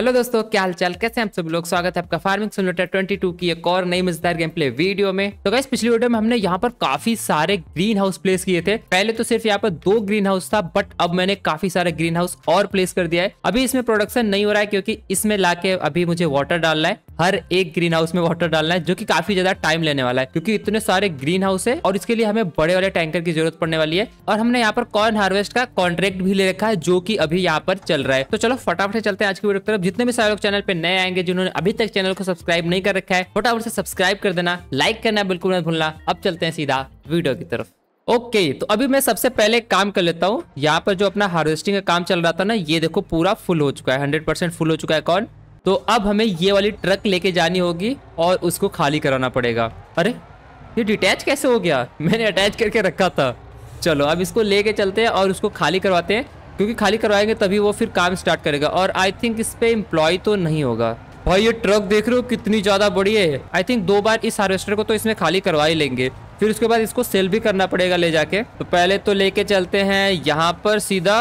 hello दोस्तों क्या हाल चाल कैसे हम सब लोग स्वागत है आपका फार्मिंग सिमुलेटर 22 की एक और नई मजेदार गेम प्ले वीडियो में तो गैस पिछली वीडियो में हमने यहाँ पर काफी सारे ग्रीन हाउस प्लेस किए थे पहले तो सिर्फ यहाँ पर दो ग्रीन हाउस था बट अब मैंने काफी सारे ग्रीन हाउस और प्लेस कर दिया है अभी इसमें प्रोडक्शन नहीं हो रहा है क्योंकि इसमें के अभी मुझे वाटर डालना है हर एक ग्रीन हाउस में वाटर डालना है जो की काफी ज्यादा टाइम लेने वाला है क्योंकि इतने सारे ग्रीन हाउस है और इसके लिए हमें बड़े वाले टैंकर की जरूरत पड़ने वाली है और हमने यहाँ पर कॉर्न हार्वेस्ट का कॉन्ट्रैक्ट भी ले रखा है जो की अभी यहाँ पर चल रहा है तो चलो फटाफट चलते हैं आज की वीडियो तरफ जितने भी सारे लोग चैनल पे नए आएंगे जिन्होंने अभी तक चैनल को सब्सक्राइब नहीं कर रखा है फटाफट से सब्सक्राइब कर देना लाइक करना बिल्कुल मत भूलना अब चलते हैं सीधा वीडियो की तरफ ओके okay, तो अभी मैं सबसे पहले काम कर लेता हूँ यहाँ पर जो अपना हार्वेस्टिंग का काम चल रहा था ना ये देखो पूरा फुल हो चुका है हंड्रेड फुल हो चुका है कौन तो अब हमें ये वाली ट्रक लेके जानी होगी और उसको खाली कराना पड़ेगा अरे ये डिटैच कैसे हो गया मैंने अटैच करके रखा था चलो अब इसको लेके चलते हैं और उसको खाली करवाते हैं क्योंकि खाली करवाएंगे तभी वो फिर काम स्टार्ट करेगा और आई थिंक इस पर इम्प्लॉय तो नहीं होगा भाई ये ट्रक देख रहे हो कितनी ज़्यादा बड़ी है आई थिंक दो बार इस हार्वेस्टर को तो इसमें खाली करवा ही लेंगे फिर उसके बाद इसको सेल भी करना पड़ेगा ले जाके तो पहले तो लेके चलते हैं यहाँ पर सीधा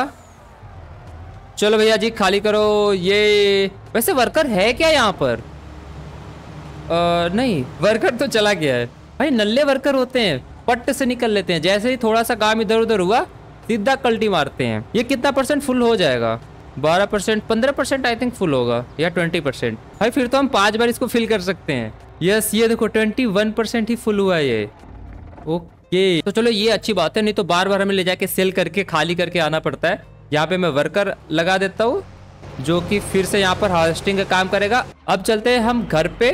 चलो भैया जी खाली करो ये वैसे वर्कर है क्या यहाँ पर आ, नहीं वर्कर तो चला गया है भाई नल्ले वर्कर होते हैं पट्ट से निकल लेते हैं जैसे ही थोड़ा सा काम इधर उधर हुआ सीधा कल्टी मारते हैं ये कितना परसेंट फुल हो जाएगा बारह परसेंट पंद्रह परसेंट आई थिंक फुल होगा या ट्वेंटी परसेंट भाई फिर तो हम पांच बार इसको फिल कर सकते हैं यस ये देखो ट्वेंटी वन परसेंट ही फुल हुआ है ये ओके तो चलो ये अच्छी बात है नहीं तो बार बार हमें ले जाके सेल करके खाली करके आना पड़ता है यहाँ पे मैं वर्कर लगा देता हूँ जो कि फिर से यहाँ पर हार्वेस्टिंग का काम करेगा अब चलते हैं हम घर पे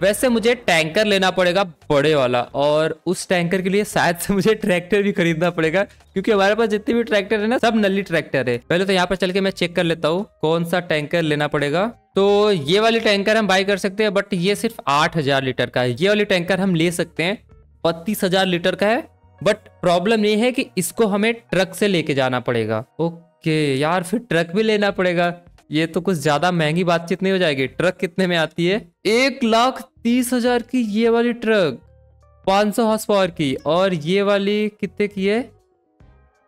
वैसे मुझे टैंकर लेना पड़ेगा बड़े वाला और उस टैंकर के लिए शायद से मुझे ट्रैक्टर भी खरीदना पड़ेगा क्योंकि हमारे पास जितने भी ट्रैक्टर है ना सब नली ट्रैक्टर है पहले तो यहाँ पर चल के मैं चेक कर लेता हूँ कौन सा टैंकर लेना पड़ेगा तो ये वाली टैंकर हम बाई कर सकते हैं बट ये सिर्फ आठ हजार लीटर का है ये वाली टैंकर हम ले सकते हैं बत्तीस हजार लीटर का है बट प्रॉब्लम ये है कि इसको हमें ट्रक से लेके जाना पड़ेगा ओके यार फिर ट्रक भी लेना पड़ेगा ये तो कुछ ज्यादा महंगी बातचीत नहीं हो जाएगी ट्रक कितने में आती है एक लाख तीस हजार की ये वाली ट्रक सौ हॉर्स पावर की और ये वाली कितने की है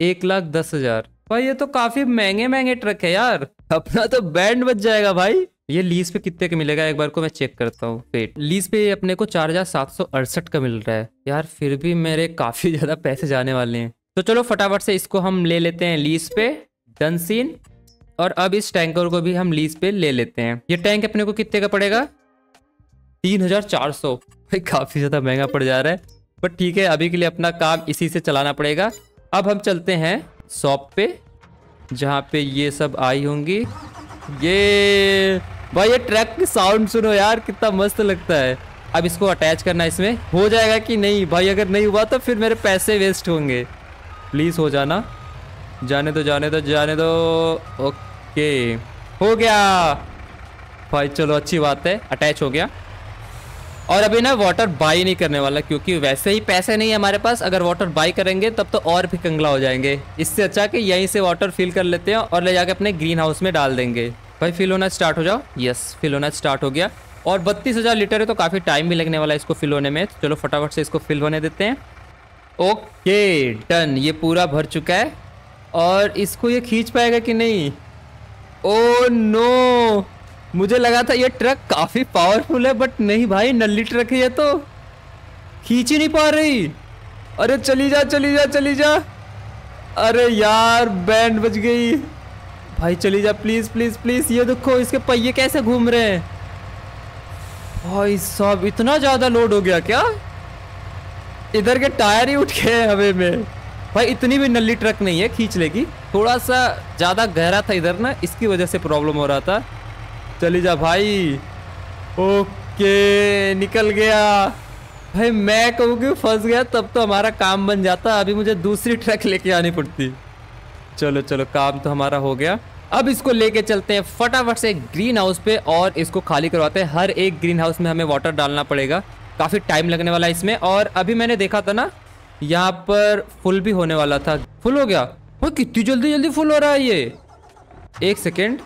एक लाख दस हजार भाई ये तो काफी महंगे महंगे ट्रक है यार अपना तो बैंड बच जाएगा भाई ये लीज पे कितने का मिलेगा एक बार को मैं चेक करता हूँ लीज पे अपने को चार हजार सात सौ अड़सठ का मिल रहा है यार फिर भी मेरे काफी ज्यादा पैसे जाने वाले हैं तो चलो फटाफट से इसको हम ले लेते हैं लीज पे डन सीन और अब इस टैंकर को भी हम लीज पे ले लेते हैं ये टैंक अपने को कितने का पड़ेगा तीन हजार चार सौ भाई काफ़ी ज़्यादा महंगा पड़ जा रहा है बट ठीक है अभी के लिए अपना काम इसी से चलाना पड़ेगा अब हम चलते हैं शॉप पे जहाँ पे ये सब आई होंगी ये भाई ये ट्रैक की साउंड सुनो यार कितना मस्त लगता है अब इसको अटैच करना इसमें हो जाएगा कि नहीं भाई अगर नहीं हुआ तो फिर मेरे पैसे वेस्ट होंगे प्लीज़ हो जाना जाने दो जाने दो जाने दो ओके हो गया भाई चलो अच्छी बात है अटैच हो गया और अभी ना वाटर बाई नहीं करने वाला क्योंकि वैसे ही पैसे नहीं है हमारे पास अगर वाटर बाई करेंगे तब तो और भी कंगला हो जाएंगे इससे अच्छा कि यहीं से वाटर फिल कर लेते हैं और ले जाके अपने ग्रीन हाउस में डाल देंगे भाई फिल होना स्टार्ट हो जाओ यस फिल होना स्टार्ट हो गया और बत्तीस हज़ार लीटर है तो काफ़ी टाइम भी लगने वाला है इसको फिल होने में चलो फटाफट से इसको फिल होने देते हैं ओके डन ये पूरा भर चुका है और इसको ये खींच पाएगा कि नहीं ओ oh नो मुझे लगा था ये ट्रक काफ़ी पावरफुल है बट नहीं भाई नल्ली ट्रक है ये तो खींच ही नहीं पा रही अरे चली जा चली जा चली जा अरे यार बैंड बज गई भाई चली जा प्लीज़ प्लीज़ प्लीज़ ये देखो इसके पहिए कैसे घूम रहे हैं भाई साहब इतना ज़्यादा लोड हो गया क्या इधर के टायर ही उठ गए हवे में भाई इतनी भी नली ट्रक नहीं है खींच लेगी थोड़ा सा ज़्यादा गहरा था इधर ना इसकी वजह से प्रॉब्लम हो रहा था चली जा भाई ओके निकल गया भाई मैं कहूँ कि फंस गया तब तो हमारा काम बन जाता अभी मुझे दूसरी ट्रक लेके आनी पड़ती चलो चलो काम तो हमारा हो गया अब इसको लेके चलते हैं फटाफट से ग्रीन हाउस पे और इसको खाली करवाते हैं हर एक ग्रीन हाउस में हमें वाटर डालना पड़ेगा काफ़ी टाइम लगने वाला है इसमें और अभी मैंने देखा था ना यहाँ पर फुल भी होने वाला था फुल हो गया वो कितनी जल्दी जल्दी फुल हो रहा है ये एक सेकेंड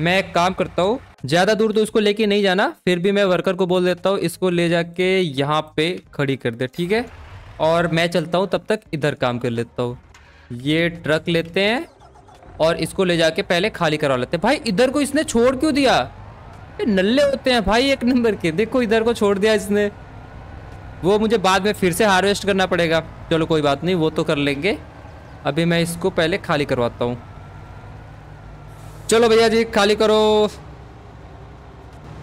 मैं एक काम करता हूँ ज़्यादा दूर तो उसको लेके नहीं जाना फिर भी मैं वर्कर को बोल देता हूँ इसको ले जाके यहाँ पे खड़ी कर दे ठीक है और मैं चलता हूँ तब तक इधर काम कर लेता हूँ ये ट्रक लेते हैं और इसको ले जाके पहले खाली करवा लेते हैं भाई इधर को इसने छोड़ क्यों दिया नल्ले होते हैं भाई एक नंबर के देखो इधर को छोड़ दिया इसने वो मुझे बाद में फिर से हार्वेस्ट करना पड़ेगा चलो कोई बात नहीं वो तो कर लेंगे अभी मैं इसको पहले खाली करवाता हूँ चलो भैया जी खाली करो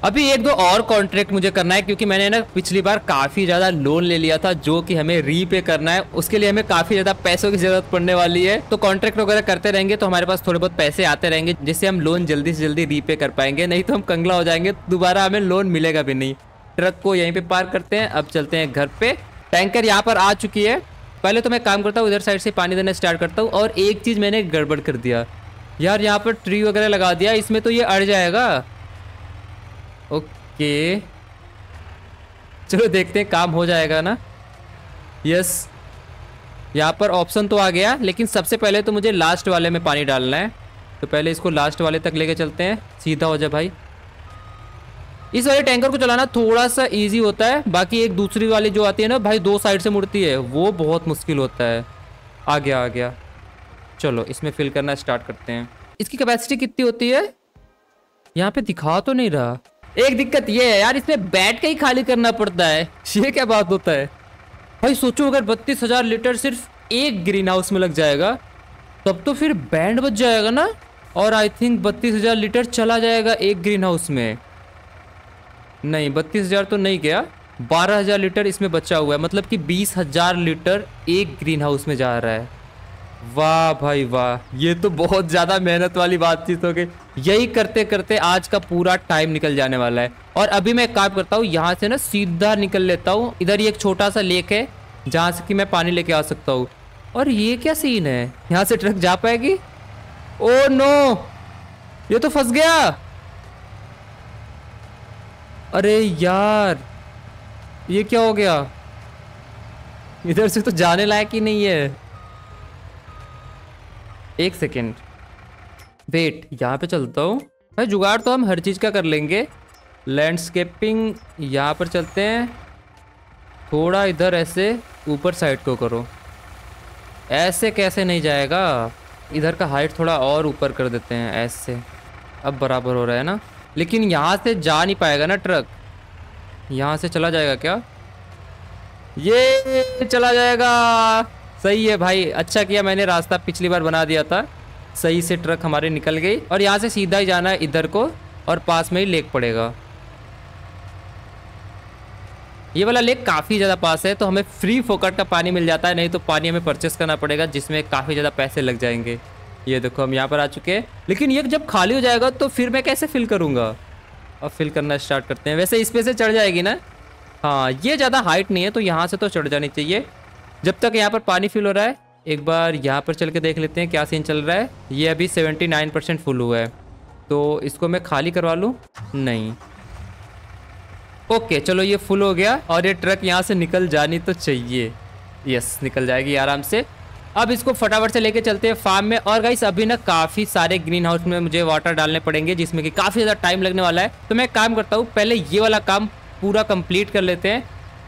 अभी एक दो और कॉन्ट्रैक्ट मुझे करना है क्योंकि मैंने ना पिछली बार काफ़ी ज़्यादा लोन ले लिया था जो कि हमें रीपे करना है उसके लिए हमें काफ़ी ज़्यादा पैसों की ज़रूरत पड़ने वाली है तो कॉन्ट्रैक्ट वगैरह करते रहेंगे तो हमारे पास थोड़े बहुत पैसे आते रहेंगे जिससे हम लोन जल्दी से जल्दी रीपे कर पाएंगे नहीं तो हम कंगला हो जाएंगे दोबारा हमें लोन मिलेगा भी नहीं ट्रक को यहीं पे पार्क करते हैं अब चलते हैं घर पे टैंकर यहाँ पर आ चुकी है पहले तो मैं काम करता हूँ उधर साइड से पानी देना स्टार्ट करता हूँ और एक चीज़ मैंने गड़बड़ कर दिया यार यहाँ पर ट्री वगैरह लगा दिया इसमें तो ये अड़ जाएगा ओके चलो देखते हैं काम हो जाएगा ना यस यहाँ पर ऑप्शन तो आ गया लेकिन सबसे पहले तो मुझे लास्ट वाले में पानी डालना है तो पहले इसको लास्ट वाले तक लेके चलते हैं सीधा हो जाए भाई इस वाले टैंकर को चलाना थोड़ा सा इजी होता है बाकी एक दूसरी वाली जो आती है ना भाई दो साइड से मुड़ती है वो बहुत मुश्किल होता है आ गया आ गया चलो इसमें फिल करना स्टार्ट करते हैं इसकी कैपेसिटी कितनी होती है यहाँ पे दिखा तो नहीं रहा एक दिक्कत ये है यार इसमें बैठ के ही खाली करना पड़ता है ये क्या बात होता है भाई सोचो अगर बत्तीस हजार लीटर सिर्फ एक ग्रीन हाउस में लग जाएगा तब तो फिर बैंड बच जाएगा ना और आई थिंक बत्तीस हजार लीटर चला जाएगा एक ग्रीन हाउस में नहीं बत्तीस हज़ार तो नहीं गया बारह हज़ार लीटर इसमें बचा हुआ है मतलब कि बीस हज़ार लीटर एक ग्रीन हाउस में जा रहा है वाह भाई वाह ये तो बहुत ज़्यादा मेहनत वाली बातचीत हो गई यही करते करते आज का पूरा टाइम निकल जाने वाला है और अभी मैं काम करता हूँ यहाँ से ना सीधा निकल लेता हूँ इधर ये एक छोटा सा लेक है जहाँ से कि मैं पानी लेके आ सकता हूँ और ये क्या सीन है यहाँ से ट्रक जा पाएगी ओ oh नो ये तो फंस गया अरे यार ये क्या हो गया इधर से तो जाने लायक ही नहीं है एक सेकेंड वेट यहाँ पे चलता हूँ भाई जुगाड़ तो हम हर चीज़ का कर लेंगे लैंडस्केपिंग यहाँ पर चलते हैं थोड़ा इधर ऐसे ऊपर साइड को करो ऐसे कैसे नहीं जाएगा इधर का हाइट थोड़ा और ऊपर कर देते हैं ऐसे अब बराबर हो रहा है ना लेकिन यहाँ से जा नहीं पाएगा ना ट्रक यहाँ से चला जाएगा क्या ये चला जाएगा सही है भाई अच्छा किया मैंने रास्ता पिछली बार बना दिया था सही से ट्रक हमारे निकल गई और यहाँ से सीधा ही जाना है इधर को और पास में ही लेक पड़ेगा ये वाला लेक काफ़ी ज़्यादा पास है तो हमें फ्री फोकट का पानी मिल जाता है नहीं तो पानी हमें परचेस करना पड़ेगा जिसमें काफ़ी ज़्यादा पैसे लग जाएंगे ये देखो हम यहाँ पर आ चुके हैं लेकिन ये जब खाली हो जाएगा तो फिर मैं कैसे फिल करूँगा और फिल करना स्टार्ट करते हैं वैसे इस पर से चढ़ जाएगी ना हाँ ये ज़्यादा हाइट नहीं है तो यहाँ से तो चढ़ जानी चाहिए जब तक यहाँ पर पानी फिल हो रहा है एक बार यहाँ पर चल के देख लेते हैं क्या सीन चल रहा है ये अभी सेवेंटी नाइन परसेंट फुल हुआ है तो इसको मैं खाली करवा लूँ नहीं ओके चलो ये फुल हो गया और ये ट्रक यहाँ से निकल जानी तो चाहिए यस निकल जाएगी आराम से अब इसको फटाफट से लेके चलते हैं फार्म में और गाइस अभी ना काफ़ी सारे ग्रीन हाउस में मुझे वाटर डालने पड़ेंगे जिसमें कि काफ़ी ज़्यादा टाइम लगने वाला है तो मैं काम करता हूँ पहले ये वाला काम पूरा कंप्लीट कर लेते हैं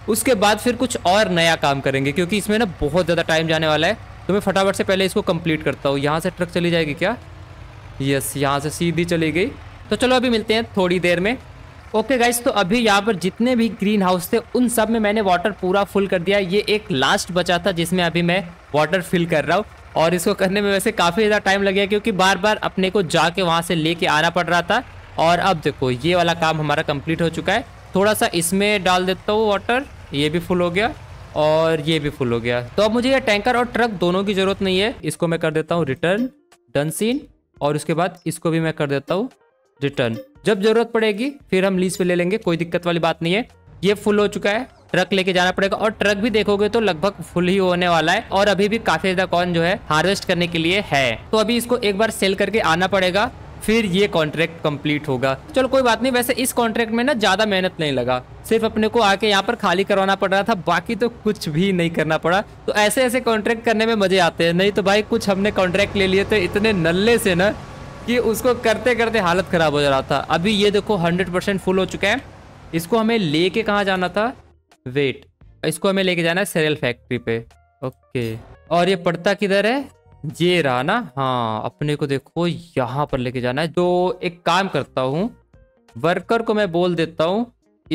उसके बाद फिर कुछ और नया काम करेंगे क्योंकि इसमें ना बहुत ज़्यादा टाइम जाने वाला है तो मैं फटाफट से पहले इसको कम्प्लीट करता हूँ यहाँ से ट्रक चली जाएगी क्या यस यहाँ से सीधी चली गई तो चलो अभी मिलते हैं थोड़ी देर में ओके okay गाइज तो अभी यहाँ पर जितने भी ग्रीन हाउस थे उन सब में मैंने वाटर पूरा फुल कर दिया ये एक लास्ट बचा था जिसमें अभी मैं वाटर फिल कर रहा हूँ और इसको करने में वैसे काफ़ी ज़्यादा टाइम लग गया क्योंकि बार बार अपने को जाके वहाँ से लेके आना पड़ रहा था और अब देखो ये वाला काम हमारा कम्प्लीट हो चुका है थोड़ा सा इसमें डाल देता हूँ वाटर ये भी फुल हो गया और ये भी फुल हो गया तो अब मुझे यह टैंकर और ट्रक दोनों की ज़रूरत नहीं है इसको मैं कर देता हूँ रिटर्न डन सीन और उसके बाद इसको भी मैं कर देता हूँ रिटर्न जब जरूरत पड़ेगी फिर हम लीज पे ले लेंगे कोई दिक्कत वाली बात नहीं है ये फुल हो चुका है ट्रक लेके जाना पड़ेगा और ट्रक भी देखोगे तो लगभग फुल ही होने वाला है और अभी भी काफी ज्यादा कॉर्न जो है हार्वेस्ट करने के लिए है तो अभी इसको एक बार सेल करके आना पड़ेगा फिर ये कॉन्ट्रैक्ट कंप्लीट होगा चलो कोई बात नहीं वैसे इस कॉन्ट्रैक्ट में ना ज्यादा मेहनत नहीं लगा सिर्फ अपने को आके यहाँ पर खाली करवाना पड़ रहा था बाकी तो कुछ भी नहीं करना पड़ा तो ऐसे ऐसे कॉन्ट्रैक्ट करने में मजे आते हैं नहीं तो भाई कुछ हमने कॉन्ट्रैक्ट ले लिए तो इतने नल्ले से ना कि उसको करते करते हालत ख़राब हो जा रहा था अभी ये देखो 100% फुल हो चुका है इसको हमें लेके कहाँ जाना था वेट इसको हमें लेके जाना है सेरियल फैक्ट्री पे ओके और ये पड़ता किधर है ये रहा ना हाँ अपने को देखो यहाँ पर लेके जाना है जो एक काम करता हूँ वर्कर को मैं बोल देता हूँ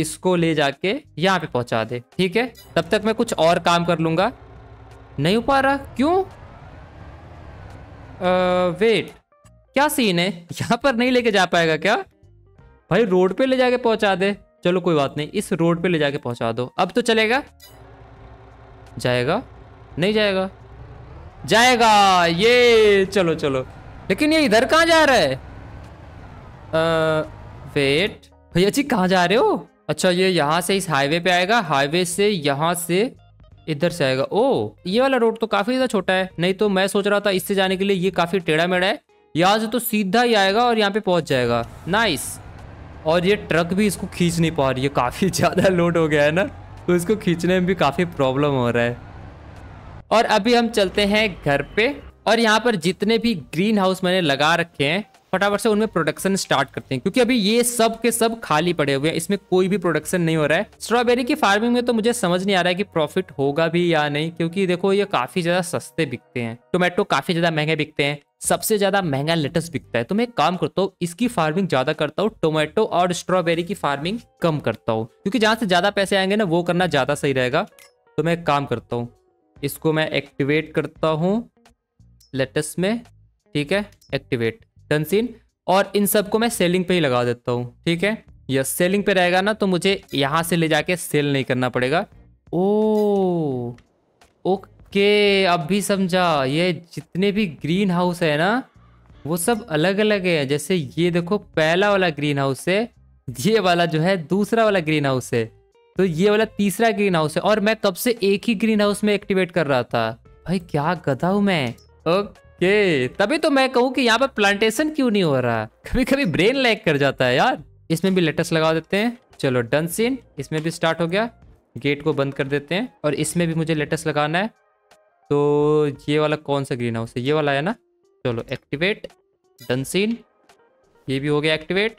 इसको ले जाके यहाँ पे पहुँचा दे ठीक है तब तक मैं कुछ और काम कर लूँगा नहीं हो पा रहा क्यों आ, वेट क्या सीन है यहाँ पर नहीं लेके जा पाएगा क्या भाई रोड पे ले जाके पहुंचा दे चलो कोई बात नहीं इस रोड पे ले जाके पहुंचा दो अब तो चलेगा जाएगा नहीं जाएगा जाएगा ये चलो चलो लेकिन ये इधर कहाँ जा रहा है आ, वेट भैया जी कहाँ जा रहे हो अच्छा ये यहाँ से इस हाईवे पे आएगा हाईवे से यहाँ से इधर से आएगा ओ ये वाला रोड तो काफी ज्यादा छोटा है नहीं तो मैं सोच रहा था इससे जाने के लिए ये काफी टेढ़ा मेढ़ा है यहाँ से तो सीधा ही आएगा और यहाँ पे पहुँच जाएगा नाइस और ये ट्रक भी इसको खींच नहीं पा रही है काफ़ी ज़्यादा लोड हो गया है ना तो इसको खींचने में भी काफ़ी प्रॉब्लम हो रहा है और अभी हम चलते हैं घर पे और यहाँ पर जितने भी ग्रीन हाउस मैंने लगा रखे हैं फटाफट से उनमें प्रोडक्शन स्टार्ट करते हैं क्योंकि अभी ये सब के सब खाली पड़े हुए हैं इसमें कोई भी प्रोडक्शन नहीं हो रहा है स्ट्रॉबेरी की फार्मिंग में तो मुझे समझ नहीं आ रहा है कि प्रॉफिट होगा भी या नहीं क्योंकि देखो ये काफी ज्यादा सस्ते बिकते हैं टोमेटो काफी ज्यादा महंगे बिकते हैं सबसे ज़्यादा महंगा लेटस बिकता है तो मैं काम करता हूँ इसकी फार्मिंग ज़्यादा करता हूँ टोमेटो और स्ट्रॉबेरी की फार्मिंग कम करता हूँ क्योंकि जहाँ से ज़्यादा पैसे आएंगे ना वो करना ज़्यादा सही रहेगा तो मैं काम करता हूँ इसको मैं एक्टिवेट करता हूँ लेटस में ठीक है एक्टिवेट टनसिन और इन सबको मैं सेलिंग पे ही लगा देता हूँ ठीक है यस सेलिंग पे रहेगा ना तो मुझे यहाँ से ले जाके सेल नहीं करना पड़ेगा ओ ओके ओके अब भी समझा ये जितने भी ग्रीन हाउस है ना वो सब अलग अलग है जैसे ये देखो पहला वाला ग्रीन हाउस है ये वाला जो है दूसरा वाला ग्रीन हाउस है तो ये वाला तीसरा ग्रीन हाउस है और मैं कब से एक ही ग्रीन हाउस में एक्टिवेट कर रहा था भाई क्या गधा हूं मैं ओके तभी तो मैं कहूँ कि यहाँ पर प्लांटेशन क्यों नहीं हो रहा कभी कभी ब्रेन लैग कर जाता है यार इसमें भी लेटेस्ट लगा देते हैं चलो डन सीन इसमें भी स्टार्ट हो गया गेट को बंद कर देते हैं और इसमें भी मुझे लेटेस्ट लगाना है तो ये वाला कौन सा ग्रीन हाउस है ये वाला है ना चलो एक्टिवेट डन सीन ये भी हो गया एक्टिवेट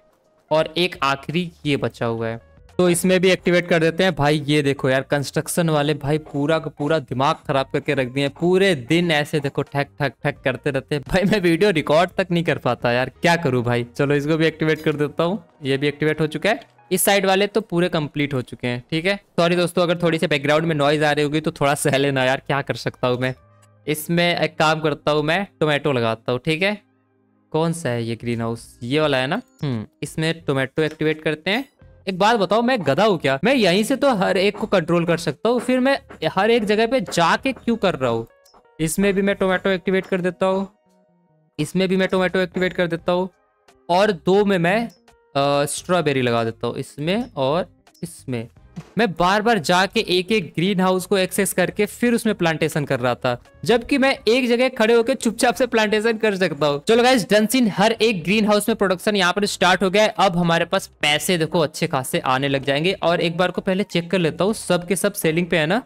और एक आखिरी ये बचा हुआ है तो इसमें भी एक्टिवेट कर देते हैं भाई ये देखो यार कंस्ट्रक्शन वाले भाई पूरा का पूरा दिमाग खराब करके रख दिए पूरे दिन ऐसे देखो ठक ठक ठक करते रहते हैं भाई मैं वीडियो रिकॉर्ड तक नहीं कर पाता यार क्या करूँ भाई चलो इसको भी एक्टिवेट कर देता हूँ ये भी एक्टिवेट हो चुका है इस साइड वाले तो पूरे कंप्लीट हो चुके हैं ठीक है सॉरी दोस्तों अगर थोड़ी सी बैकग्राउंड में नॉइज आ रही होगी तो थोड़ा सह लेना यार क्या कर सकता हूँ मैं इसमें एक काम करता हूँ मैं टोमेटो लगाता हूँ ठीक है कौन सा है ये ग्रीन हाउस ये वाला है ना हम्म, इसमें टोमेटो एक्टिवेट करते हैं एक बात बताओ मैं गधा हूँ क्या मैं यहीं से तो हर एक को कंट्रोल कर सकता हूँ फिर मैं हर एक जगह पे जाके क्यों कर रहा हूँ इसमें भी मैं टोमेटो एक्टिवेट कर देता हूँ इसमें भी मैं टोमेटो एक्टिवेट कर देता हूँ और दो में मैं स्ट्रॉबेरी लगा देता हूँ इसमें और इसमें मैं बार बार जाके एक एक ग्रीन हाउस को एक्सेस करके फिर उसमें प्लांटेशन कर रहा था जबकि मैं एक जगह खड़े होकर चुपचाप से प्लांटेशन कर सकता हूँ चलो गाइस डनसिन हर एक ग्रीन हाउस में प्रोडक्शन यहाँ पर स्टार्ट हो गया है अब हमारे पास पैसे देखो अच्छे खासे आने लग जाएंगे और एक बार को पहले चेक कर लेता हूँ सबके सब सेलिंग पे है ना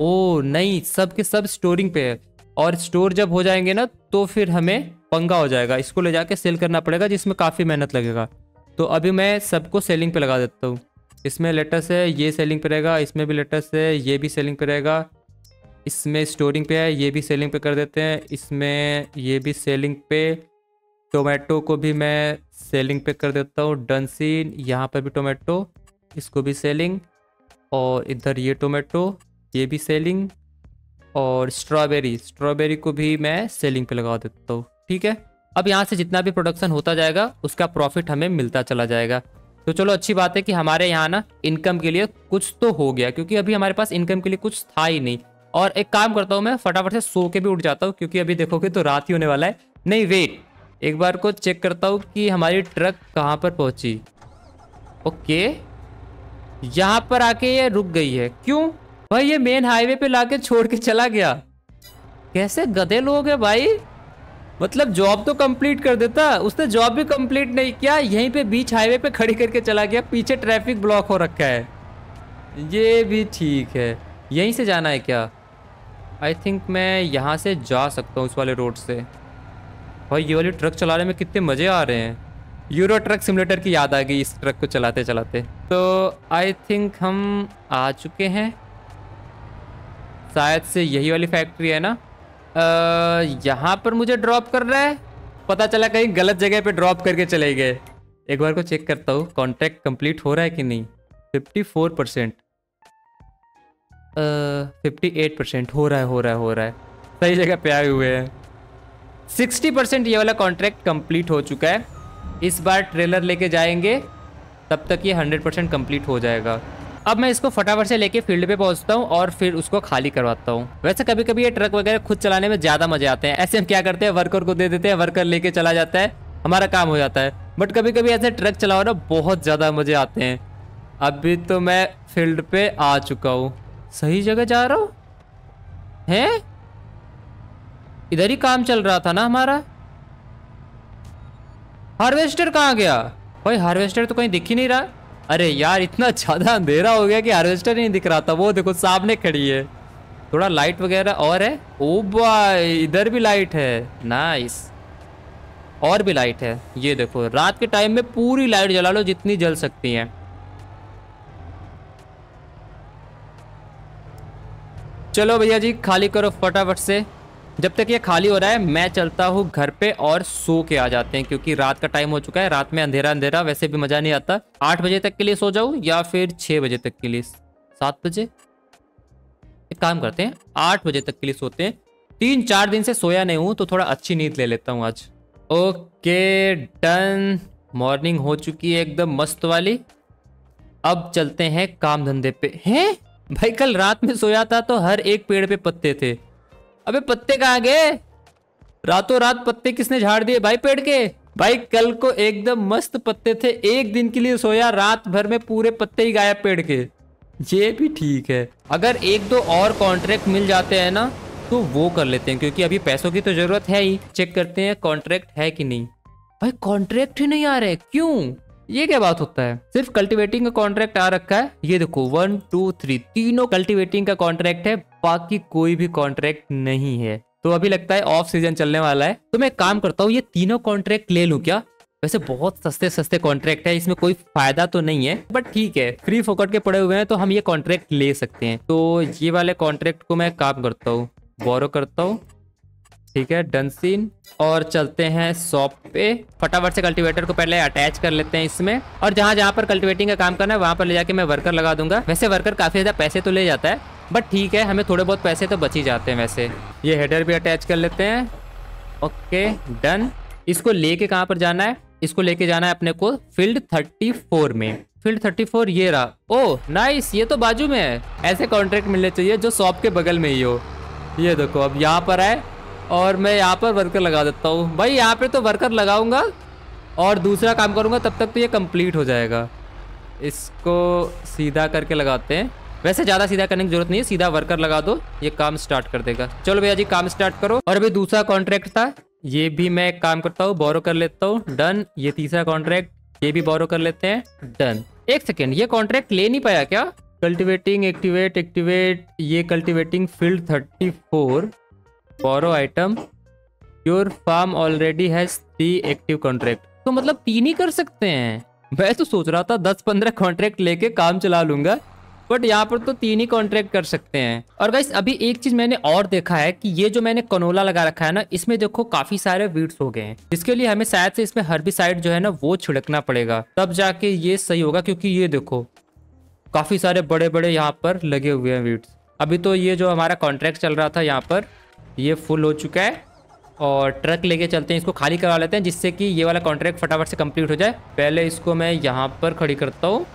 ओ नहीं सब के सब स्टोरिंग पे है और स्टोर जब हो जाएंगे ना तो फिर हमें पंगा हो जाएगा इसको ले जाके सेल करना पड़ेगा जिसमें काफी मेहनत लगेगा तो अभी मैं सबको सेलिंग पे लगा देता हूँ इसमें लेटस है ये सेलिंग पे रहेगा इसमें भी लेटस है ये भी सेलिंग पे रहेगा इसमें स्टोरिंग पे है ये भी सेलिंग पे कर देते हैं इसमें ये भी सेलिंग पे टोमेटो को भी मैं सेलिंग पे कर देता हूँ डन सीन यहाँ पर भी टोमेटो इसको भी सेलिंग और इधर ये टोमेटो ये भी सेलिंग और स्ट्रॉबेरी स्ट्रॉबेरी को भी मैं सेलिंग पे लगा देता हूँ ठीक है अब यहाँ से जितना भी प्रोडक्शन होता जाएगा उसका प्रॉफिट हमें मिलता चला जाएगा तो चलो अच्छी बात है कि हमारे यहाँ ना इनकम के लिए कुछ तो हो गया क्योंकि अभी हमारे पास इनकम के लिए कुछ था ही नहीं और एक काम करता हूँ मैं फटाफट से सो के भी उठ जाता हूँ क्योंकि अभी देखोगे तो रात ही होने वाला है नहीं वेट एक बार को चेक करता हूँ कि हमारी ट्रक कहाँ पर पहुँची ओके यहाँ पर आके ये रुक गई है क्यों भाई ये मेन हाईवे पे लाके छोड़ के चला गया कैसे गधे लोग हैं भाई मतलब जॉब तो कंप्लीट कर देता उसने जॉब भी कंप्लीट नहीं किया यहीं पे बीच हाईवे पे खड़ी करके चला गया पीछे ट्रैफिक ब्लॉक हो रखा है ये भी ठीक है यहीं से जाना है क्या आई थिंक मैं यहाँ से जा सकता हूँ उस वाले रोड से भाई ये वाली ट्रक चलाने में कितने मज़े आ रहे हैं यूरो ट्रक सिमुलेटर की याद आ गई इस ट्रक को चलाते चलाते तो आई थिंक हम आ चुके हैं शायद से यही वाली फैक्ट्री है ना यहाँ पर मुझे ड्रॉप कर रहा है पता चला कहीं गलत जगह पे ड्रॉप करके चले गए एक बार को चेक करता हूँ कॉन्ट्रैक्ट कंप्लीट हो रहा है कि नहीं fifty four percent fifty eight percent हो रहा है हो रहा है हो रहा है सही जगह पे आए हुए हैं सिक्सटी परसेंट ये वाला कॉन्ट्रैक्ट कंप्लीट हो चुका है इस बार ट्रेलर लेके जाएंगे तब तक ये हंड्रेड परसेंट कम्प्लीट हो जाएगा अब मैं इसको फटाफट से लेके फील्ड पे पहुंचता हूँ और फिर उसको खाली करवाता हूँ वैसे कभी कभी ये ट्रक वगैरह खुद चलाने में ज्यादा मजे आते हैं ऐसे हम क्या करते हैं वर्कर को दे देते हैं वर्कर लेके चला जाता है हमारा काम हो जाता है बट कभी कभी ऐसे ट्रक चलाओ ना बहुत ज़्यादा मजे आते हैं अभी तो मैं फील्ड पे आ चुका हूँ सही जगह जा रहा हूँ है इधर ही काम चल रहा था ना हमारा हार्वेस्टर कहाँ गया भाई हार्वेस्टर तो कहीं दिख ही नहीं रहा अरे यार इतना ज़्यादा अंधेरा हो गया कि हार्वेस्टर नहीं दिख रहा था वो देखो सामने खड़ी है थोड़ा लाइट वगैरह और है ओ भाई इधर भी लाइट है नाइस और भी लाइट है ये देखो रात के टाइम में पूरी लाइट जला लो जितनी जल सकती है चलो भैया जी खाली करो फटाफट से जब तक ये खाली हो रहा है मैं चलता हूँ घर पे और सो के आ जाते हैं क्योंकि रात का टाइम हो चुका है रात में अंधेरा अंधेरा वैसे भी मज़ा नहीं आता आठ बजे तक के लिए सो जाऊँ या फिर छः बजे तक के लिए सात बजे एक काम करते हैं आठ बजे तक के लिए सोते हैं तीन चार दिन से सोया नहीं हूँ तो थोड़ा अच्छी नींद ले लेता हूँ आज ओके डन मॉर्निंग हो चुकी है एकदम मस्त वाली अब चलते हैं काम धंधे पे है भाई कल रात में सोया था तो हर एक पेड़ पे पत्ते थे अबे पत्ते कहा गए रातों रात पत्ते किसने झाड़ दिए भाई पेड़ के भाई कल को एकदम मस्त पत्ते थे एक दिन के लिए सोया रात भर में पूरे पत्ते ही गायब पेड़ के ये भी ठीक है अगर एक दो और कॉन्ट्रैक्ट मिल जाते हैं ना तो वो कर लेते हैं क्योंकि अभी पैसों की तो जरूरत है ही चेक करते हैं कॉन्ट्रैक्ट है कि नहीं भाई कॉन्ट्रैक्ट ही नहीं आ रहे क्यों ये क्या बात होता है सिर्फ कल्टीवेटिंग का कॉन्ट्रैक्ट आ रखा है ये देखो वन टू थ्री तीनों कल्टीवेटिंग का कॉन्ट्रैक्ट है बाकी कोई भी कॉन्ट्रैक्ट नहीं है तो अभी लगता है ऑफ सीजन चलने वाला है तो मैं काम करता हूँ ये तीनों कॉन्ट्रैक्ट ले लू क्या वैसे बहुत सस्ते सस्ते कॉन्ट्रैक्ट है इसमें कोई फायदा तो नहीं है बट ठीक है फ्री फोकट के पड़े हुए हैं तो हम ये कॉन्ट्रैक्ट ले सकते हैं तो ये वाले कॉन्ट्रैक्ट को मैं काम करता हूँ बोरो करता हूँ ठीक है डन सीन और चलते हैं शॉप पे फटाफट से कल्टीवेटर को पहले अटैच कर लेते हैं इसमें और जहाँ जहाँ पर कल्टीवेटिंग का काम करना है वहाँ पर ले जाके मैं वर्कर लगा दूंगा वैसे वर्कर काफी ज्यादा पैसे तो ले जाता है बट ठीक है हमें थोड़े बहुत पैसे तो बच ही जाते हैं वैसे ये हेडर भी अटैच कर लेते हैं ओके डन इसको लेके कहाँ पर जाना है इसको लेके जाना है अपने को फील्ड 34 में फील्ड 34 ये रहा ओ oh, नाइस ये तो बाजू में है ऐसे कॉन्ट्रैक्ट मिलने चाहिए जो शॉप के बगल में ही हो ये देखो अब यहाँ पर आए और मैं यहाँ पर वर्कर लगा देता हूँ भाई यहाँ पर तो वर्कर लगाऊंगा और दूसरा काम करूँगा तब तक तो ये कम्प्लीट हो जाएगा इसको सीधा करके लगाते हैं वैसे ज़्यादा सीधा करने की जरूरत नहीं है सीधा वर्कर लगा दो ये काम स्टार्ट कर देगा चलो भैया जी काम स्टार्ट करो और अभी दूसरा कॉन्ट्रैक्ट था ये भी मैं एक काम करता हूँ बोरो कर लेता हूँ डन ये तीसरा कॉन्ट्रैक्ट ये भी बोरो कर लेते हैं डन एक सेकेंड ये कॉन्ट्रैक्ट ले नहीं पाया क्या कल्टिवेटिंग एक्टिवेट एक्टिवेट ये कल्टिवेटिंग फील्ड थर्टी फोर बोरो item your farm already has three active contract तो मतलब तीन ही कर सकते हैं मैं तो सोच रहा था दस पंद्रह कॉन्ट्रैक्ट लेके काम चला लूंगा बट यहाँ पर तो तीन ही कॉन्ट्रैक्ट कर सकते हैं और गाइस अभी एक चीज मैंने और देखा है कि ये जो मैंने कनोला लगा रखा है ना इसमें देखो काफी सारे वीड्स हो गए हैं जिसके लिए हमें शायद से इसमें हर्बिसाइड जो है ना वो छिड़कना पड़ेगा तब जाके ये सही होगा क्योंकि ये देखो काफी सारे बड़े बड़े यहाँ पर लगे हुए हैं वीड्स अभी तो ये जो हमारा कॉन्ट्रैक्ट चल रहा था यहाँ पर ये फुल हो चुका है और ट्रक लेके चलते हैं इसको खाली करवा लेते हैं जिससे कि ये वाला कॉन्ट्रैक्ट फटाफट से कंप्लीट हो जाए पहले इसको मैं यहाँ पर खड़ी करता हूँ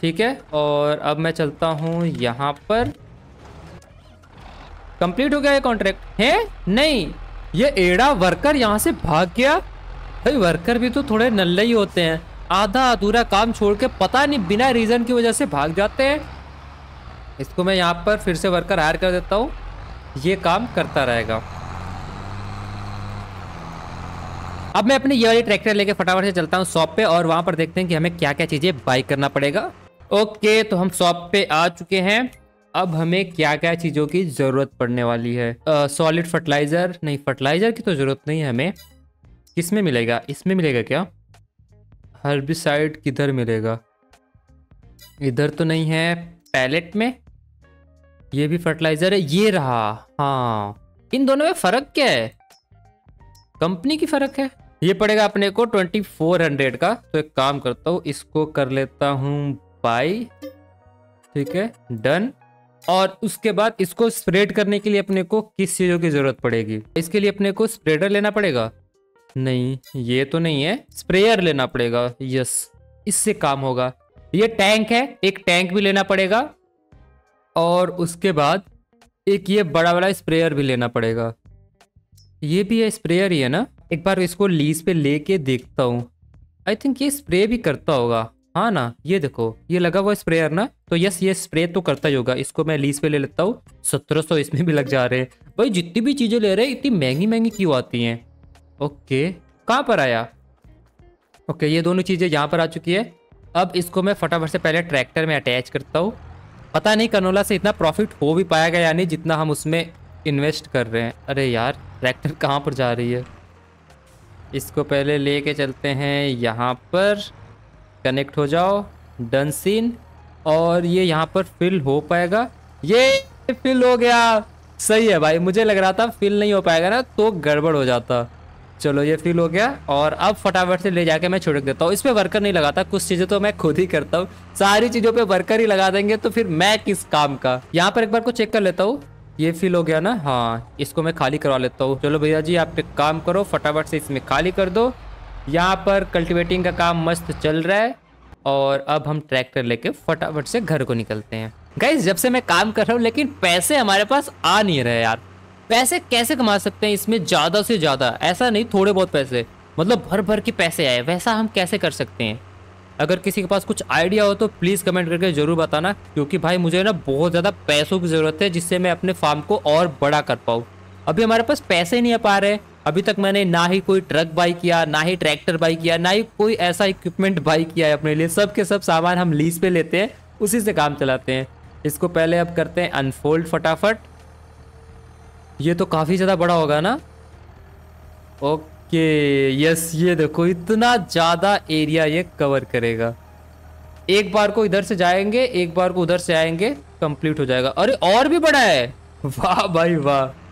ठीक है और अब मैं चलता हूँ यहाँ पर कंप्लीट हो गया ये कॉन्ट्रैक्ट है नहीं ये एड़ा वर्कर यहाँ से भाग गया भाई वर्कर भी तो थोड़े नल्ले ही होते हैं आधा अधूरा काम छोड़ के पता नहीं बिना रीज़न की वजह से भाग जाते हैं इसको मैं यहाँ पर फिर से वर्कर हायर कर देता हूँ ये काम करता रहेगा अब मैं अपने ये वाली ट्रैक्टर लेके फटाफट से चलता हूँ शॉप पे और वहाँ पर देखते हैं कि हमें क्या क्या चीज़ें बाई करना पड़ेगा ओके तो हम शॉप पे आ चुके हैं अब हमें क्या क्या चीज़ों की ज़रूरत पड़ने वाली है सॉलिड फर्टिलाइज़र नहीं फर्टिलाइज़र की तो ज़रूरत नहीं है हमें किसमें मिलेगा इसमें मिलेगा क्या हर्बिसाइड किधर मिलेगा इधर तो नहीं है पैलेट में ये भी फर्टिलाइज़र है ये रहा हाँ इन दोनों में फ़र्क क्या है कंपनी की फ़र्क है ये पड़ेगा अपने को 2400 का तो एक काम करता हूँ इसको कर लेता हूँ पाई ठीक है डन और उसके बाद इसको स्प्रेड करने के लिए अपने को किस चीज़ों की ज़रूरत पड़ेगी इसके लिए अपने को स्प्रेडर लेना पड़ेगा नहीं ये तो नहीं है स्प्रेयर लेना पड़ेगा यस इससे काम होगा ये टैंक है एक टैंक भी लेना पड़ेगा और उसके बाद एक ये बड़ा वाला स्प्रेयर भी लेना पड़ेगा ये भी है स्प्रेयर ही है ना एक बार इसको लीज पे लेके देखता हूँ आई थिंक ये स्प्रे भी करता होगा हाँ ना ये देखो ये लगा हुआ स्प्रेयर ना तो यस ये स्प्रे तो करता ही होगा इसको मैं लीज पे ले लेता हूँ सत्रह सौ इसमें भी लग जा रहे हैं भाई जितनी भी चीज़ें ले रहे हैं इतनी महंगी महंगी क्यों आती हैं ओके कहाँ पर आया ओके ये दोनों चीज़ें यहाँ पर आ चुकी है अब इसको मैं फटाफट से पहले ट्रैक्टर में अटैच करता हूँ पता नहीं कनोला से इतना प्रॉफिट हो भी पाया गया यानी जितना हम उसमें इन्वेस्ट कर रहे हैं अरे यार ट्रैक्टर कहाँ पर जा रही है इसको पहले ले चलते हैं यहाँ पर कनेक्ट हो जाओ डन सीन और ये यहाँ पर फिल हो पाएगा ये फिल हो गया सही है भाई मुझे लग रहा था फिल नहीं हो पाएगा ना तो गड़बड़ हो जाता चलो ये फिल हो गया और अब फटाफट से ले जाके मैं छिड़क देता हूँ इस पर वर्कर नहीं लगाता कुछ चीज़ें तो मैं खुद ही करता हूँ सारी चीज़ों पे वर्कर ही लगा देंगे तो फिर मैं किस काम का यहाँ पर एक बार को चेक कर लेता हूँ ये फिल हो गया ना हाँ इसको मैं खाली करवा लेता हूँ चलो भैया जी आप एक काम करो फटाफट से इसमें खाली कर दो यहाँ पर कल्टिवेटिंग का काम मस्त चल रहा है और अब हम ट्रैक्टर लेके फटाफट से घर को निकलते हैं गाइज जब से मैं काम कर रहा हूँ लेकिन पैसे हमारे पास आ नहीं रहे यार पैसे कैसे कमा सकते हैं इसमें ज़्यादा से ज़्यादा ऐसा नहीं थोड़े बहुत पैसे मतलब भर भर के पैसे आए वैसा हम कैसे कर सकते हैं अगर किसी के पास कुछ आइडिया हो तो प्लीज़ कमेंट करके ज़रूर बताना क्योंकि भाई मुझे ना बहुत ज़्यादा पैसों की ज़रूरत है जिससे मैं अपने फार्म को और बड़ा कर पाऊँ अभी हमारे पास पैसे नहीं आ पा रहे अभी तक मैंने ना ही कोई ट्रक बाई किया ना ही ट्रैक्टर बाई किया ना ही कोई ऐसा इक्विपमेंट बाई किया है अपने लिए सब के सब सामान हम लीज पे लेते हैं उसी से काम चलाते हैं इसको पहले अब करते हैं अनफोल्ड फटाफट ये तो काफ़ी ज़्यादा बड़ा होगा ना ओके यस ये देखो इतना ज़्यादा एरिया ये कवर करेगा एक बार को इधर से जाएंगे एक बार को उधर से आएंगे कंप्लीट हो जाएगा अरे और भी बड़ा है वाह भाई वाह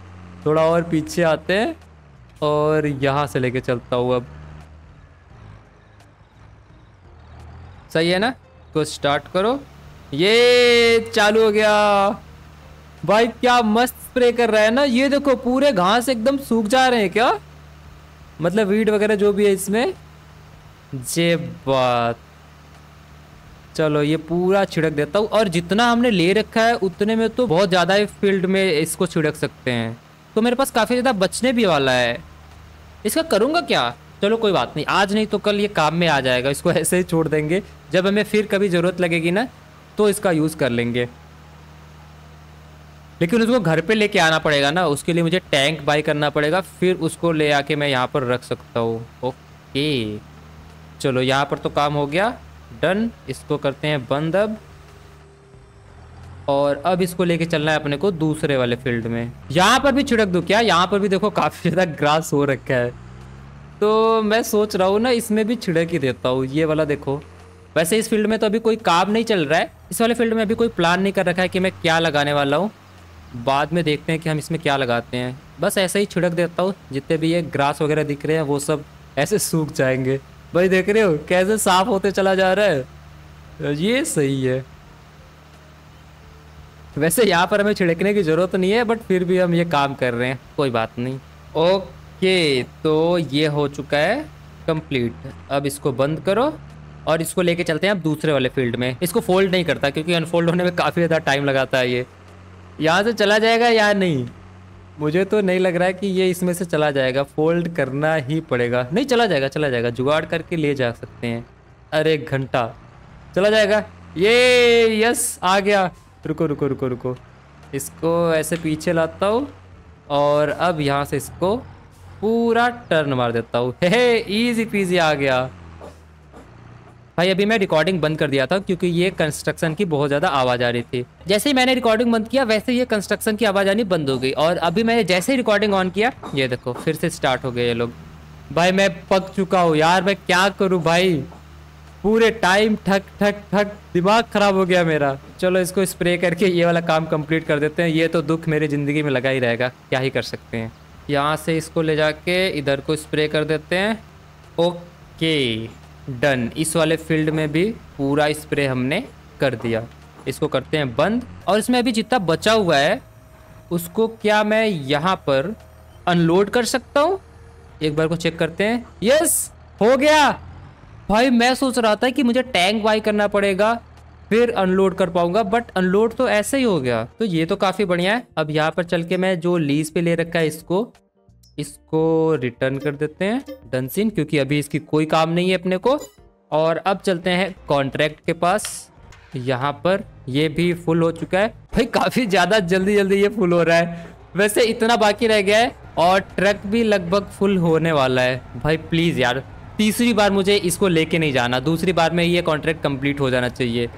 थोड़ा और पीछे आते हैं और यहाँ से लेके चलता हूँ अब सही है ना को तो स्टार्ट करो ये चालू हो गया भाई क्या मस्त स्प्रे कर रहा है ना ये देखो पूरे घास एकदम सूख जा रहे हैं क्या मतलब वीड वगैरह जो भी है इसमें जे बात चलो ये पूरा छिड़क देता हूँ और जितना हमने ले रखा है उतने में तो बहुत ज़्यादा ही फील्ड में इसको छिड़क सकते हैं तो मेरे पास काफ़ी ज़्यादा बचने भी वाला है इसका करूँगा क्या चलो कोई बात नहीं आज नहीं तो कल ये काम में आ जाएगा इसको ऐसे ही छोड़ देंगे जब हमें फिर कभी ज़रूरत लगेगी ना तो इसका यूज़ कर लेंगे लेकिन उसको घर पे लेके आना पड़ेगा ना उसके लिए मुझे टैंक बाई करना पड़ेगा फिर उसको ले आके मैं यहाँ पर रख सकता हूँ ओके चलो यहाँ पर तो काम हो गया डन इसको करते हैं बंद अब और अब इसको लेके चलना है अपने को दूसरे वाले फील्ड में यहाँ पर भी छिड़क दो क्या यहाँ पर भी देखो काफ़ी ज़्यादा ग्रास हो रखा है तो मैं सोच रहा हूँ ना इसमें भी छिड़क ही देता हूँ ये वाला देखो वैसे इस फील्ड में तो अभी कोई काम नहीं चल रहा है इस वाले फील्ड में अभी कोई प्लान नहीं कर रखा है कि मैं क्या लगाने वाला हूँ बाद में देखते हैं कि हम इसमें क्या लगाते हैं बस ऐसे ही छिड़क देता हूँ जितने भी ये ग्रास वगैरह दिख रहे हैं वो सब ऐसे सूख जाएंगे भाई देख रहे हो कैसे साफ होते चला जा रहा है ये सही है वैसे यहाँ पर हमें छिड़कने की ज़रूरत नहीं है बट फिर भी हम ये काम कर रहे हैं कोई बात नहीं ओके तो ये हो चुका है कंप्लीट अब इसको बंद करो और इसको लेके चलते हैं आप दूसरे वाले फील्ड में इसको फोल्ड नहीं करता क्योंकि अनफोल्ड होने में काफ़ी ज़्यादा टाइम लगाता है ये यहाँ से चला जाएगा या नहीं मुझे तो नहीं लग रहा है कि ये इसमें से चला जाएगा फोल्ड करना ही पड़ेगा नहीं चला जाएगा चला जाएगा जुगाड़ करके ले जा सकते हैं अरे घंटा चला जाएगा ये यस आ गया रुको रुको रुको रुको इसको ऐसे पीछे लाता हूँ और अब यहाँ से इसको पूरा टर्न मार देता हूँ हे ईजी पीजी आ गया भाई अभी मैं रिकॉर्डिंग बंद कर दिया था क्योंकि ये कंस्ट्रक्शन की बहुत ज़्यादा आवाज़ आ रही थी जैसे ही मैंने रिकॉर्डिंग बंद किया वैसे ये कंस्ट्रक्शन की आवाज़ आनी बंद हो गई और अभी मैंने जैसे ही रिकॉर्डिंग ऑन किया ये देखो फिर से स्टार्ट हो गए ये लोग भाई मैं पक चुका हूँ यार मैं क्या करूँ भाई पूरे टाइम ठक ठक ठक दिमाग खराब हो गया मेरा चलो इसको स्प्रे करके ये वाला काम कंप्लीट कर देते हैं ये तो दुख मेरी ज़िंदगी में लगा ही रहेगा क्या ही कर सकते हैं यहाँ से इसको ले जाके इधर को स्प्रे कर देते हैं ओके डन इस वाले फील्ड में भी पूरा स्प्रे हमने कर दिया इसको करते हैं बंद और इसमें अभी जितना बचा हुआ है उसको क्या मैं यहाँ पर अनलोड कर सकता हूँ एक बार को चेक करते हैं यस हो गया भाई मैं सोच रहा था कि मुझे टैंक बाई करना पड़ेगा फिर अनलोड कर पाऊंगा बट अनलोड तो ऐसे ही हो गया तो ये तो काफ़ी बढ़िया है अब यहाँ पर चल के मैं जो लीज पे ले रखा है इसको इसको रिटर्न कर देते हैं डनसिन क्योंकि अभी इसकी कोई काम नहीं है अपने को और अब चलते हैं कॉन्ट्रैक्ट के पास यहाँ पर ये भी फुल हो चुका है भाई काफ़ी ज़्यादा जल्दी जल्दी ये फुल हो रहा है वैसे इतना बाकी रह गया है और ट्रक भी लगभग फुल होने वाला है भाई प्लीज़ यार तीसरी बार मुझे इसको लेके नहीं जाना दूसरी बार में ये कॉन्ट्रैक्ट कंप्लीट हो जाना चाहिए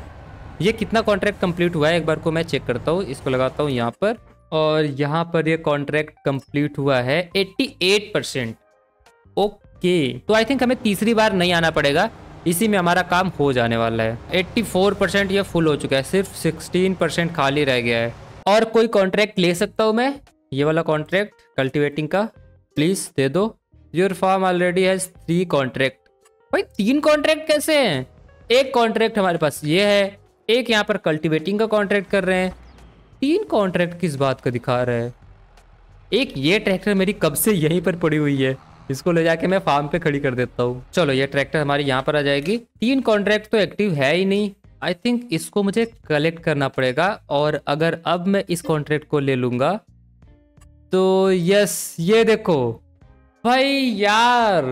ये कितना कॉन्ट्रैक्ट कंप्लीट हुआ है एक बार को मैं चेक करता हूँ इसको लगाता हूँ यहाँ पर और यहाँ पर ये कॉन्ट्रैक्ट कंप्लीट हुआ है 88 परसेंट ओके तो आई थिंक हमें तीसरी बार नहीं आना पड़ेगा इसी में हमारा काम हो जाने वाला है फोर परसेंट ये फुल हो चुका है सिर्फ सिक्सटीन परसेंट खाली रह गया है और कोई कॉन्ट्रैक्ट ले सकता हूँ मैं ये वाला कॉन्ट्रैक्ट कल्टिवेटिंग का प्लीज़ दे दो your farm already has three contract भाई तीन कॉन्ट्रैक्ट कैसे हैं एक कॉन्ट्रैक्ट हमारे पास ये है एक यहाँ पर कल्टिवेटिंग का कॉन्ट्रैक्ट कर रहे हैं तीन कॉन्ट्रैक्ट किस बात का दिखा रहे हैं एक ये ट्रैक्टर मेरी कब से यहीं पर पड़ी हुई है इसको ले जाके मैं फार्म पे खड़ी कर देता हूँ चलो ये ट्रैक्टर हमारे यहाँ पर आ जाएगी तीन कॉन्ट्रैक्ट तो एक्टिव है ही नहीं आई थिंक इसको मुझे कलेक्ट करना पड़ेगा और अगर अब मैं इस कॉन्ट्रैक्ट को ले लूंगा तो यस ये देखो भाई यार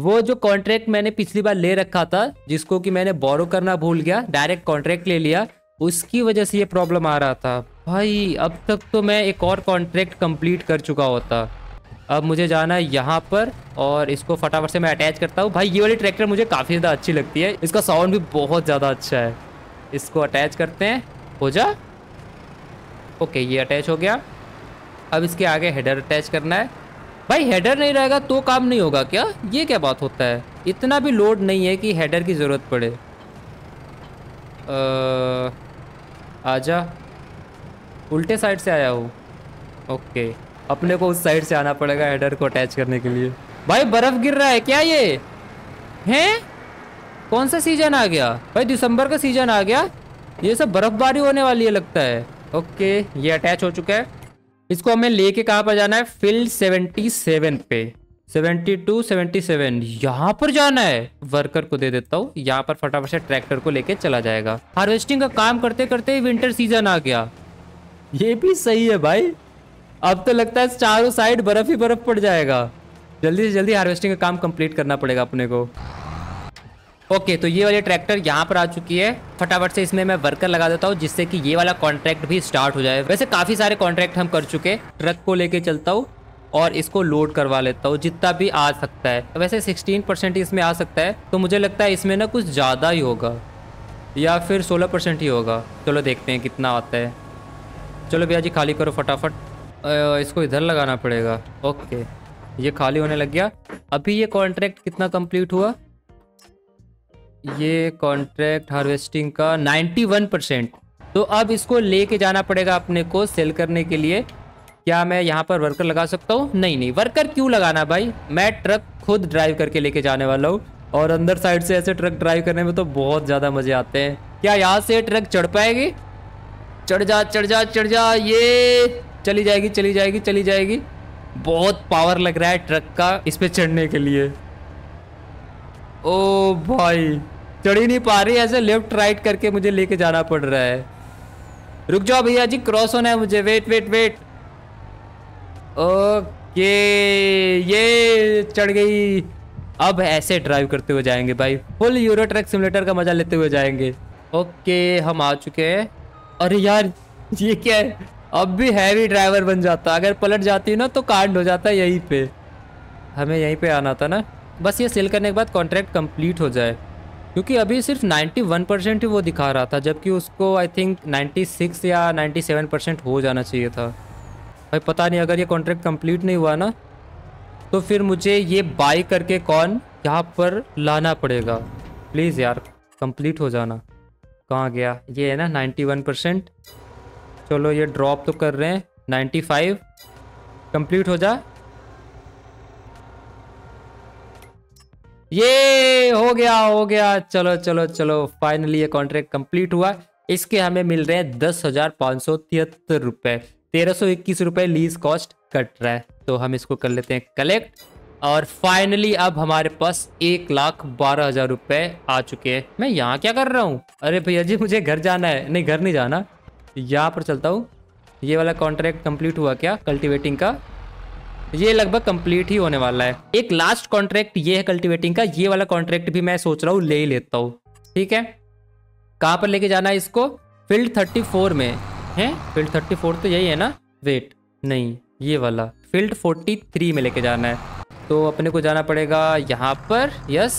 वो जो कॉन्ट्रैक्ट मैंने पिछली बार ले रखा था जिसको कि मैंने बोरो करना भूल गया डायरेक्ट कॉन्ट्रैक्ट ले लिया उसकी वजह से ये प्रॉब्लम आ रहा था भाई अब तक तो मैं एक और कॉन्ट्रैक्ट कंप्लीट कर चुका होता अब मुझे जाना है यहाँ पर और इसको फटाफट से मैं अटैच करता हूँ भाई ये वाली ट्रैक्टर मुझे काफ़ी ज़्यादा अच्छी लगती है इसका साउंड भी बहुत ज़्यादा अच्छा है इसको अटैच करते हैं हो जा ओके ये अटैच हो गया अब इसके आगे हेडर अटैच करना है भाई हेडर नहीं रहेगा तो काम नहीं होगा क्या ये क्या बात होता है इतना भी लोड नहीं है कि हेडर की ज़रूरत पड़े आ जा उल्टे साइड से आया हूँ ओके अपने को उस साइड से आना पड़ेगा हेडर को अटैच करने के लिए भाई बर्फ़ गिर रहा है क्या ये हैं कौन सा सीज़न आ गया भाई दिसंबर का सीज़न आ गया ये सब बर्फ़बारी होने वाली है लगता है ओके ये अटैच हो चुका है इसको हमें लेके कहा पर जाना है फिल 77 पे 72 77 यहाँ पर जाना है वर्कर को दे देता हूँ यहाँ पर फटाफट से ट्रैक्टर को लेके चला जाएगा हार्वेस्टिंग का काम करते करते विंटर सीजन आ गया ये भी सही है भाई अब तो लगता है चारों साइड बर्फ ही बर्फ पड़ जाएगा जल्दी से जल्दी हार्वेस्टिंग का काम कंप्लीट करना पड़ेगा अपने को ओके तो ये वाली ट्रैक्टर यहाँ पर आ चुकी है फटाफट से इसमें मैं वर्कर लगा देता हूँ जिससे कि ये वाला कॉन्ट्रैक्ट भी स्टार्ट हो जाए वैसे काफ़ी सारे कॉन्ट्रैक्ट हम कर चुके ट्रक को लेके चलता हूँ और इसको लोड करवा लेता हूँ जितना भी आ सकता है वैसे 16 परसेंट इसमें आ सकता है तो मुझे लगता है इसमें ना कुछ ज़्यादा ही होगा या फिर 16 परसेंट ही होगा चलो देखते हैं कितना आता है चलो भैया जी खाली करो फटाफट इसको इधर लगाना पड़ेगा ओके ये खाली होने लग गया अभी ये कॉन्ट्रैक्ट कितना कम्प्लीट हुआ ये कॉन्ट्रैक्ट हार्वेस्टिंग का 91 परसेंट तो अब इसको लेके जाना पड़ेगा अपने को सेल करने के लिए क्या मैं यहाँ पर वर्कर लगा सकता हूँ नहीं नहीं वर्कर क्यों लगाना भाई मैं ट्रक खुद ड्राइव करके लेके जाने वाला हूँ और अंदर साइड से ऐसे ट्रक ड्राइव करने में तो बहुत ज़्यादा मज़े आते हैं क्या यहाँ से ट्रक चढ़ पाएगी चढ़ जा चढ़ जा चढ़ जा ये चली जाएगी चली जाएगी चली जाएगी बहुत पावर लग रहा है ट्रक का इस पर चढ़ने के लिए ओ भाई चढ़ ही नहीं पा रही ऐसे लेफ्ट राइट करके मुझे लेके जाना पड़ रहा है रुक जाओ भैया जी क्रॉस होना है मुझे वेट वेट वेट ओके ये चढ़ गई अब ऐसे ड्राइव करते हुए जाएंगे भाई फुल यूरो ट्रैक सिमुलेटर का मजा लेते हुए जाएंगे ओके हम आ चुके हैं अरे यार ये क्या है अब भी हैवी ड्राइवर बन जाता अगर पलट जाती ना तो कांड हो जाता यहीं पे हमें यहीं पे आना था ना बस ये सेल करने के बाद कॉन्ट्रैक्ट कंप्लीट हो जाए क्योंकि अभी सिर्फ 91 परसेंट ही वो दिखा रहा था जबकि उसको आई थिंक 96 या 97 परसेंट हो जाना चाहिए था भाई पता नहीं अगर ये कॉन्ट्रैक्ट कंप्लीट नहीं हुआ ना तो फिर मुझे ये बाई करके कौन यहाँ पर लाना पड़ेगा प्लीज़ यार कंप्लीट हो जाना कहाँ गया ये है ना 91 परसेंट चलो ये ड्रॉप तो कर रहे हैं 95 कंप्लीट हो जा ये हो गया हो गया चलो चलो चलो फाइनली ये कॉन्ट्रैक्ट कंप्लीट हुआ इसके हमें मिल रहे हैं दस हजार पाँच सौ तिहत्तर रुपये तेरह सौ इक्कीस रुपये लीज कॉस्ट कट रहा है तो हम इसको कर लेते हैं कलेक्ट और फाइनली अब हमारे पास एक लाख बारह हजार रुपये आ चुके हैं मैं यहाँ क्या कर रहा हूँ अरे भैया जी मुझे घर जाना है नहीं घर नहीं जाना यहाँ पर चलता हूँ ये वाला कॉन्ट्रैक्ट कंप्लीट हुआ क्या कल्टीवेटिंग का ये लगभग कंप्लीट ही होने वाला है एक लास्ट कॉन्ट्रैक्ट ये है कल्टिवेटिंग का ये वाला कॉन्ट्रैक्ट भी मैं सोच रहा हूँ ले ही लेता हूँ ठीक है कहाँ पर लेके जाना है इसको फील्ड थर्टी फोर में है फील्ड थर्टी फोर तो यही है ना वेट नहीं ये वाला फील्ड फोर्टी थ्री में लेके जाना है तो अपने को जाना पड़ेगा यहाँ पर यस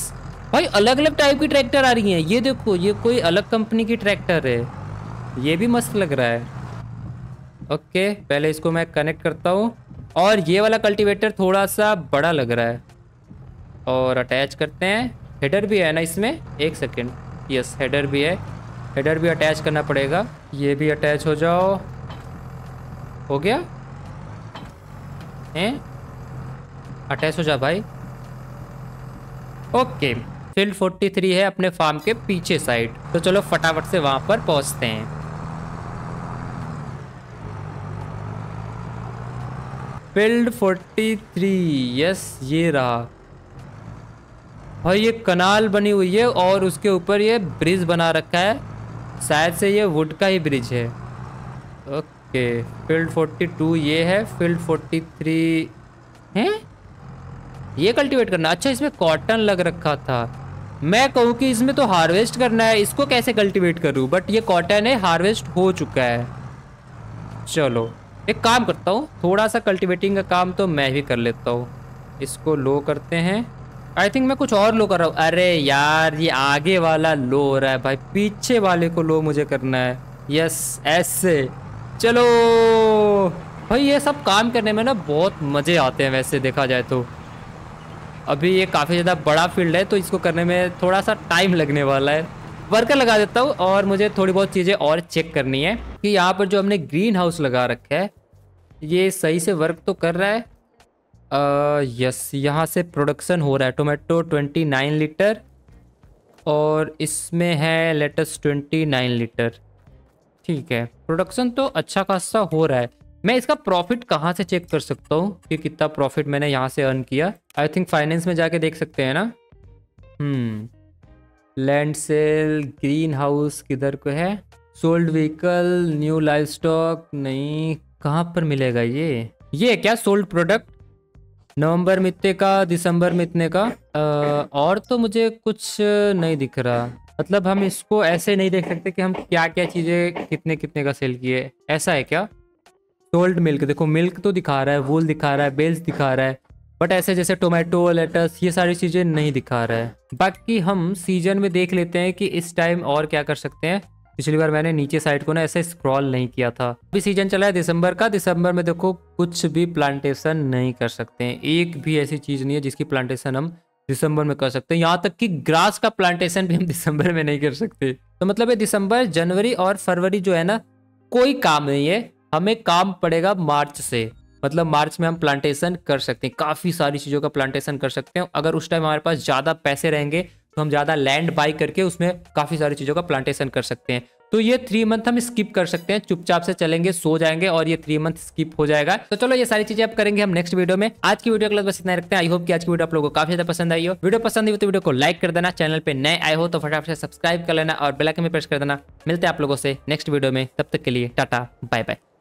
भाई अलग अलग टाइप की ट्रैक्टर आ रही हैं ये देखो ये कोई अलग कंपनी की ट्रैक्टर है ये भी मस्त लग रहा है ओके पहले इसको मैं कनेक्ट करता हूँ और ये वाला कल्टीवेटर थोड़ा सा बड़ा लग रहा है और अटैच करते हैं हेडर भी है ना इसमें एक सेकेंड यस हेडर भी है हेडर भी अटैच करना पड़ेगा ये भी अटैच हो जाओ हो गया हैं अटैच हो जा भाई ओके फील्ड 43 है अपने फार्म के पीछे साइड तो चलो फटाफट से वहाँ पर पहुँचते हैं फील्ड 43 यस ये रहा और ये कनाल बनी हुई है और उसके ऊपर ये ब्रिज बना रखा है शायद से ये वुड का ही ब्रिज है ओके फील्ड 42 ये है फील्ड 43 हैं ये कल्टीवेट करना अच्छा इसमें कॉटन लग रखा था मैं कहूँ कि इसमें तो हार्वेस्ट करना है इसको कैसे कल्टीवेट करूँ बट ये कॉटन है हार्वेस्ट हो चुका है चलो एक काम करता हूँ थोड़ा सा कल्टिवेटिंग का काम तो मैं भी कर लेता हूँ इसको लो करते हैं आई थिंक मैं कुछ और लो कर रहा हूँ अरे यार ये आगे वाला लो हो रहा है भाई पीछे वाले को लो मुझे करना है यस ऐसे चलो भाई ये सब काम करने में ना बहुत मज़े आते हैं वैसे देखा जाए तो अभी ये काफ़ी ज़्यादा बड़ा फील्ड है तो इसको करने में थोड़ा सा टाइम लगने वाला है वर्कर लगा देता हूँ और मुझे थोड़ी बहुत चीज़ें और चेक करनी है कि यहाँ पर जो हमने ग्रीन हाउस लगा रखा है ये सही से वर्क तो कर रहा है आ, यस यहाँ से प्रोडक्शन हो रहा है टोमेटो ट्वेंटी नाइन लीटर और इसमें है लेटस ट्वेंटी नाइन लीटर ठीक है प्रोडक्शन तो अच्छा खासा हो रहा है मैं इसका प्रॉफिट कहाँ से चेक कर सकता हूँ कि कितना प्रॉफिट मैंने यहाँ से अर्न किया आई थिंक फाइनेंस में जाके देख सकते हैं ना hmm land sell greenhouse किधर को है sold vehicle new livestock नहीं कहाँ पर मिलेगा ये ये क्या सोल्ड प्रोडक्ट नवंबर में इतने का दिसंबर में इतने का आ, और तो मुझे कुछ नहीं दिख रहा मतलब हम इसको ऐसे नहीं देख सकते कि हम क्या क्या चीज़ें कितने कितने का सेल किए ऐसा है क्या सोल्ड मिल्क देखो मिल्क तो दिखा रहा है वूल दिखा रहा है बेल्स दिखा रहा है बट ऐसे जैसे टोमेटो लेटस ये सारी चीज़ें नहीं दिखा रहा है बाकी हम सीजन में देख लेते हैं कि इस टाइम और क्या कर सकते हैं पिछली बार मैंने नीचे साइड को ना ऐसे स्क्रॉल नहीं किया था अभी सीजन चला है दिसंबर का दिसंबर में देखो कुछ भी प्लांटेशन नहीं कर सकते हैं एक भी ऐसी चीज़ नहीं है जिसकी प्लांटेशन हम दिसंबर में कर सकते हैं यहाँ तक कि ग्रास का प्लांटेशन भी हम दिसंबर में नहीं कर सकते तो मतलब ये दिसंबर जनवरी और फरवरी जो है ना कोई काम नहीं है हमें काम पड़ेगा मार्च से मतलब मार्च में हम प्लांटेशन कर सकते हैं काफ़ी सारी चीज़ों का प्लांटेशन कर सकते हैं अगर उस टाइम हमारे पास ज़्यादा पैसे रहेंगे तो हम ज़्यादा लैंड बाई करके उसमें काफ़ी सारी चीज़ों का प्लांटेशन कर सकते हैं तो ये थ्री मंथ हम स्किप कर सकते हैं चुपचाप से चलेंगे सो जाएंगे और ये थ्री मंथ स्किप हो जाएगा तो चलो ये सारी चीजें आप करेंगे हम नेक्स्ट वीडियो में आज की वीडियो के लिए बस इतना रखते हैं आई होप कि आज की वीडियो आप लोगों को काफी ज्यादा पसंद आई हो वीडियो पसंद आई हो तो वीडियो को लाइक कर देना चैनल पर नए आए हो तो फटाफट से सब्सक्राइब कर लेना और बेलाइक में प्रेस कर देना मिलते हैं आप लोगों से नेक्स्ट वीडियो में तब तक के लिए टाटा बाय बाय